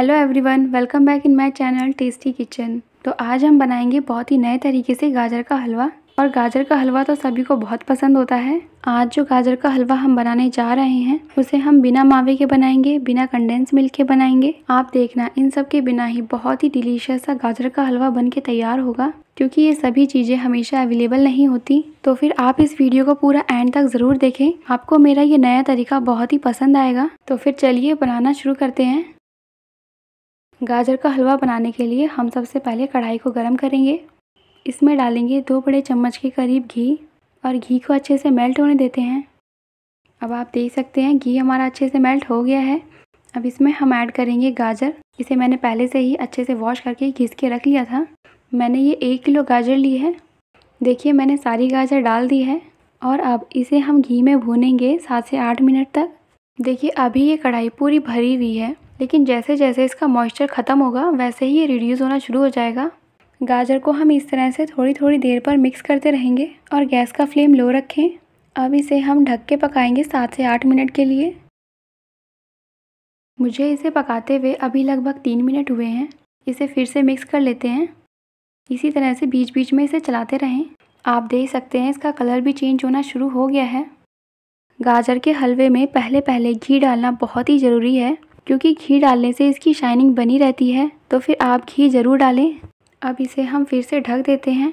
hello everyone welcome back in my channel tasty kitchen तो आज हम बनाएंगे बहुत ही नए तरीके से गाजर का हलवा और गाजर का हलवा तो सभी को बहुत पसंद होता है आज जो गाजर का हलवा हम बनाने जा रहे हैं उसे हम बिना मावे के बनाएंगे बिना कंडेंस मिल्क के बनाएंगे आप देखना इन सब के बिना ही बहुत ही डिलीशियस सा गाजर का हलवा बन के तैयार होगा क्योंकि ये सभी चीज़ें हमेशा अवेलेबल नहीं होती तो फिर आप इस वीडियो को पूरा एंड तक ज़रूर देखें आपको मेरा ये नया तरीका बहुत ही पसंद आएगा तो फिर चलिए बनाना शुरू करते हैं गाजर का हलवा बनाने के लिए हम सबसे पहले कढ़ाई को गर्म करेंगे इसमें डालेंगे दो बड़े चम्मच के करीब घी और घी को अच्छे से मेल्ट होने देते हैं अब आप देख सकते हैं घी हमारा अच्छे से मेल्ट हो गया है अब इसमें हम ऐड करेंगे गाजर इसे मैंने पहले से ही अच्छे से वॉश करके घिस के रख लिया था मैंने ये एक किलो गाजर ली है देखिए मैंने सारी गाजर डाल दी है और अब इसे हम घी में भूनेंगे सात से आठ मिनट तक देखिए अभी ये कढ़ाई पूरी भरी हुई है लेकिन जैसे जैसे इसका मॉइस्चर ख़त्म होगा वैसे ही ये रिड्यूज़ होना शुरू हो जाएगा गाजर को हम इस तरह से थोड़ी थोड़ी देर पर मिक्स करते रहेंगे और गैस का फ्लेम लो रखें अब इसे हम ढक के पकाएंगे सात से आठ मिनट के लिए मुझे इसे पकाते हुए अभी लगभग तीन मिनट हुए हैं इसे फिर से मिक्स कर लेते हैं इसी तरह से बीच बीच में इसे चलाते रहें आप देख सकते हैं इसका कलर भी चेंज होना शुरू हो गया है गाजर के हलवे में पहले पहले घी डालना बहुत ही ज़रूरी है क्योंकि घी डालने से इसकी शाइनिंग बनी रहती है तो फिर आप घी ज़रूर डालें अब इसे हम फिर से ढक देते हैं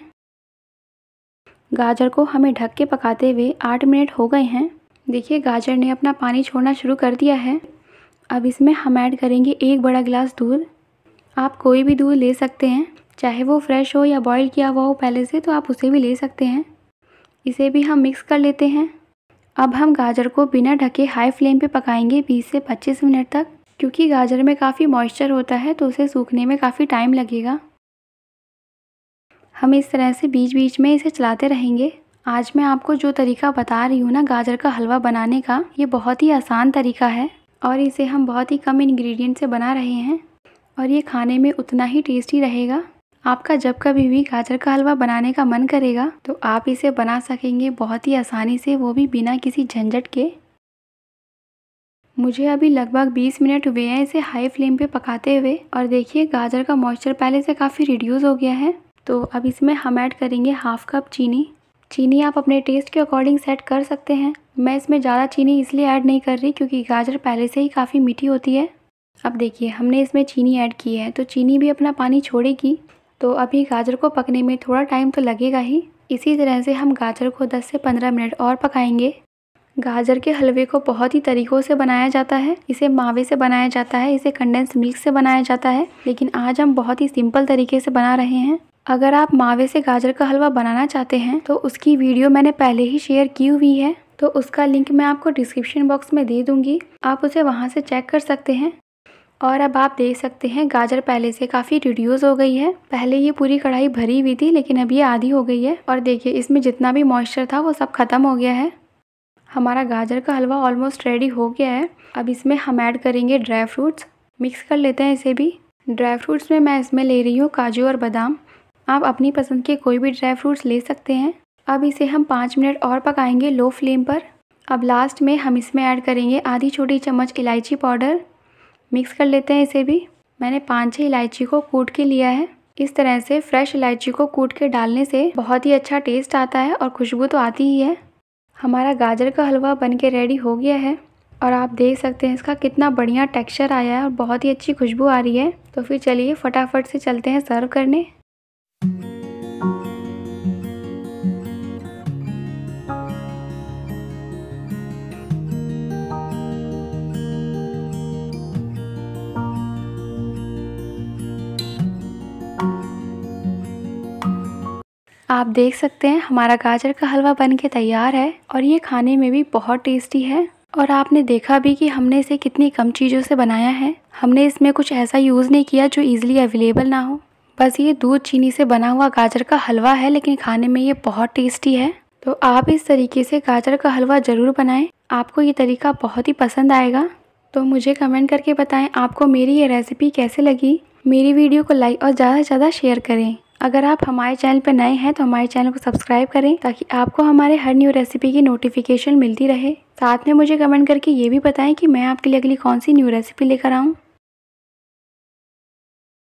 गाजर को हमें ढक के पकाते हुए आठ मिनट हो गए हैं देखिए गाजर ने अपना पानी छोड़ना शुरू कर दिया है अब इसमें हम ऐड करेंगे एक बड़ा गिलास दूध आप कोई भी दूध ले सकते हैं चाहे वो फ्रेश हो या बॉईल किया हुआ हो पहले से तो आप उसे भी ले सकते हैं इसे भी हम मिक्स कर लेते हैं अब हम गाजर को बिना ढके हाई फ्लेम पे पकाएंगे 20 से 25 मिनट तक क्योंकि गाजर में काफ़ी मॉइस्चर होता है तो उसे सूखने में काफ़ी टाइम लगेगा हम इस तरह से बीच बीच में इसे चलाते रहेंगे आज मैं आपको जो तरीका बता रही हूँ ना गाजर का हलवा बनाने का ये बहुत ही आसान तरीका है और इसे हम बहुत ही कम इन्ग्रीडियंट से बना रहे हैं और ये खाने में उतना ही टेस्टी रहेगा आपका जब कभी भी गाजर का हलवा बनाने का मन करेगा तो आप इसे बना सकेंगे बहुत ही आसानी से वो भी बिना किसी झंझट के मुझे अभी लगभग 20 मिनट हुए हैं इसे हाई फ्लेम पे पकाते हुए और देखिए गाजर का मॉइस्चर पहले से काफ़ी रिड्यूस हो गया है तो अब इसमें हम ऐड करेंगे हाफ कप चीनी चीनी आप अपने टेस्ट के अकॉर्डिंग सेट कर सकते हैं मैं इसमें ज़्यादा चीनी इसलिए ऐड नहीं कर रही क्योंकि गाजर पहले से ही काफ़ी मीठी होती है अब देखिए हमने इसमें चीनी ऐड की है तो चीनी भी अपना पानी छोड़ेगी तो अभी गाजर को पकने में थोड़ा टाइम तो लगेगा ही इसी तरह से हम गाजर को 10 से 15 मिनट और पकाएंगे गाजर के हलवे को बहुत ही तरीक़ों से बनाया जाता है इसे मावे से बनाया जाता है इसे कंडेंस मिल्क से बनाया जाता है लेकिन आज हम बहुत ही सिंपल तरीके से बना रहे हैं अगर आप मावे से गाजर का हलवा बनाना चाहते हैं तो उसकी वीडियो मैंने पहले ही शेयर की हुई है तो उसका लिंक मैं आपको डिस्क्रिप्शन बॉक्स में दे दूँगी आप उसे वहाँ से चेक कर सकते हैं और अब आप देख सकते हैं गाजर पहले से काफ़ी रिड्यूस हो गई है पहले ये पूरी कढ़ाई भरी हुई थी लेकिन अब ये आधी हो गई है और देखिए इसमें जितना भी मॉइस्चर था वो सब खत्म हो गया है हमारा गाजर का हलवा ऑलमोस्ट रेडी हो गया है अब इसमें हम ऐड करेंगे ड्राई फ्रूट्स मिक्स कर लेते हैं इसे भी ड्राई फ्रूट्स में मैं इसमें ले रही हूँ काजू और बादाम आप अपनी पसंद के कोई भी ड्राई फ्रूट्स ले सकते हैं अब इसे हम पाँच मिनट और पकाएंगे लो फ्लेम पर अब लास्ट में हम इसमें ऐड करेंगे आधी छोटी चम्मच इलायची पाउडर मिक्स कर लेते हैं इसे भी मैंने पाँच छः इलायची को कूट के लिया है इस तरह से फ्रेश इलायची को कूट के डालने से बहुत ही अच्छा टेस्ट आता है और खुशबू तो आती ही है हमारा गाजर का हलवा बनके रेडी हो गया है और आप देख सकते हैं इसका कितना बढ़िया टेक्सचर आया है और बहुत ही अच्छी खुशबू आ रही है तो फिर चलिए फटाफट से चलते हैं सर्व करने आप देख सकते हैं हमारा गाजर का हलवा बन के तैयार है और ये खाने में भी बहुत टेस्टी है और आपने देखा भी कि हमने इसे कितनी कम चीज़ों से बनाया है हमने इसमें कुछ ऐसा यूज़ नहीं किया जो ईजिली अवेलेबल ना हो बस ये दूध चीनी से बना हुआ गाजर का हलवा है लेकिन खाने में ये बहुत टेस्टी है तो आप इस तरीके से गाजर का हलवा ज़रूर बनाएं आपको ये तरीका बहुत ही पसंद आएगा तो मुझे कमेंट करके बताएं आपको मेरी ये रेसिपी कैसे लगी मेरी वीडियो को लाइक और ज़्यादा से ज़्यादा शेयर करें अगर आप हमारे चैनल पर नए हैं तो हमारे चैनल को सब्सक्राइब करें ताकि आपको हमारे हर न्यू रेसिपी की नोटिफिकेशन मिलती रहे साथ में मुझे कमेंट करके ये भी बताएं कि मैं आपके लिए अगली कौन सी न्यू रेसिपी लेकर आऊँ